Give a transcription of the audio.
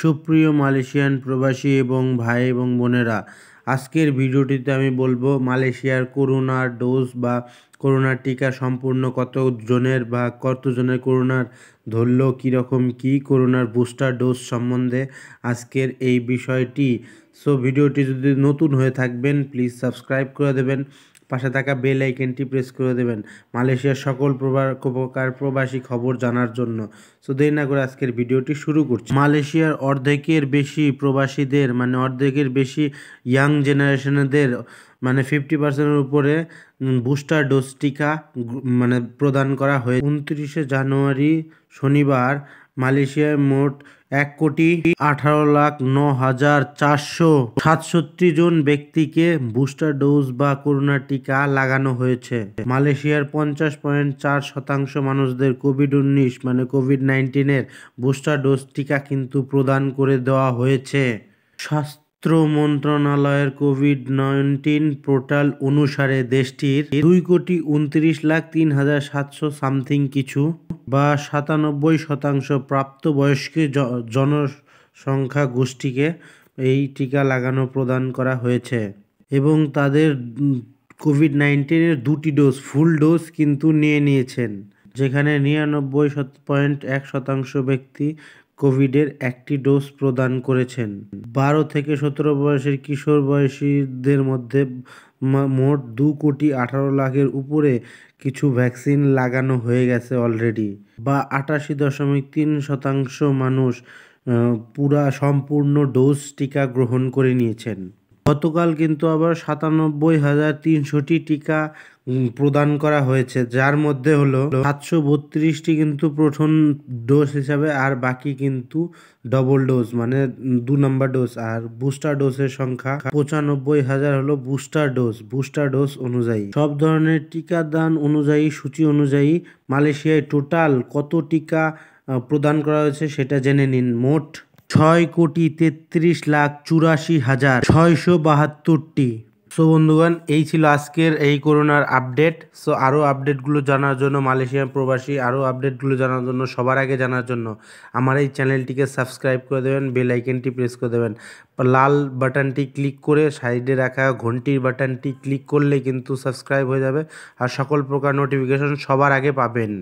সুপ্রিয় মালয়েশিয়ান প্রবাসী এবং ভাই এবং বোনেরা আজকের ভিডিওটিতে আমি বলবো মালয়েশিয়ার করোনার ডোজ বা করোনার টিকা সম্পূর্ণ কতজনের বা কতজনের করোনার ধরল কীরকম কী করোনার বুস্টার ডোজ সম্বন্ধে আজকের এই বিষয়টি সো ভিডিওটি যদি নতুন হয়ে থাকবেন প্লিজ সাবস্ক্রাইব করে দেবেন পাশে থাকা বেল আইকনটি প্রেস করে দেবেন মালয়েশিয়ার সকল প্রকার প্রবাসী খবর জানার জন্য সো দেরি না করে আজকের ভিডিওটি শুরু করছি মালয়েশিয়ার অর্ধেকের বেশি প্রবাসীদের মানে অর্ধেকের বেশি ইয়াং জেনারেশনদের মানে ফিফটি পার্সেন্টের উপরে বুস্টার ডোজ টিকা মানে প্রদান করা হয়ে উনত্রিশে জানুয়ারি শনিবার মালয়েশিয়ায় মোট এক কোটি আঠারো লাখ ন হাজার চারশো সাতষট্টি জন ব্যক্তিকে বুস্টার ডোজ বা করোনা টিকা লাগানো হয়েছে মালয়েশিয়ার পঞ্চাশ পয়েন্ট চার শতাংশ মানুষদের কোভিড উনিশ মানে কোভিড নাইন্টিনের বুস্টার ডোজ টিকা কিন্তু প্রদান করে দেওয়া হয়েছে স্বাস্থ্য স্বাস্থ্য মন্ত্রণালয়ের কোভিড নাইন্টিন পোর্টাল অনুসারে দেশটির দুই কোটি উনত্রিশ লাখ তিন হাজার সাতশো সামথিং কিছু বা সাতানব্বই শতাংশ প্রাপ্ত বয়স্ক জনসংখ্যা গোষ্ঠীকে এই টিকা লাগানো প্রদান করা হয়েছে এবং তাদের কোভিড নাইন্টিনের দুটি ডোজ ফুল ডোজ কিন্তু নিয়ে নিয়েছেন যেখানে নিরানব্বই পয়েন্ট এক শতাংশ ব্যক্তি কোভিডের একটি ডোজ প্রদান করেছেন বারো থেকে সতেরো বয়সের কিশোর বয়সীদের মধ্যে মোট দু কোটি আঠারো লাখের উপরে কিছু ভ্যাকসিন লাগানো হয়ে গেছে অলরেডি বা আটাশি দশমিক তিন শতাংশ মানুষ পুরা সম্পূর্ণ ডোজ টিকা গ্রহণ করে নিয়েছেন গতকাল কিন্তু আবার সাতানব্বই হাজার তিনশোটি টিকা প্রদান করা হয়েছে যার মধ্যে হলো সাতশো বত্রিশটি কিন্তু প্রথম ডোজ হিসাবে আর বাকি কিন্তু ডবল ডোজ মানে দু নম্বর ডোজ আর বুস্টার ডোজের সংখ্যা পঁচানব্বই হাজার হলো বুস্টার ডোজ বুস্টার ডোজ অনুযায়ী সব ধরনের টিকাদান অনুযায়ী সূচি অনুযায়ী মালয়েশিয়ায় টোটাল কত টিকা প্রদান করা হয়েছে সেটা জেনে নিন মোট ছয় কোটি তেত্রিশ লাখ চুরাশি হাজার ছয়শো বাহাত্তরটি সো বন্ধুগণ এই ছিল আজকের এই করোনার আপডেট সো আরও আপডেটগুলো জানার জন্য মালয়েশিয়ান প্রবাসী আরও আপডেটগুলো জানার জন্য সবার আগে জানার জন্য আমার এই চ্যানেলটিকে সাবস্ক্রাইব করে দেবেন বেলাইকেনটি প্রেস করে দেবেন লাল বাটনটি ক্লিক করে সাইডে রাখা ঘন্টির বাটনটি ক্লিক করলে কিন্তু সাবস্ক্রাইব হয়ে যাবে আর সকল প্রকার নোটিফিকেশন সবার আগে পাবেন